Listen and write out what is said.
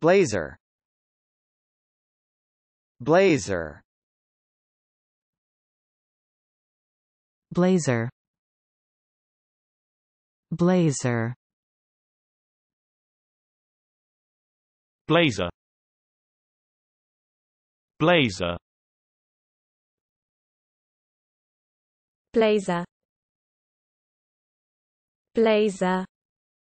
Blazer Blazer Blazer Blazer Blazer Blazer Blazer Blazer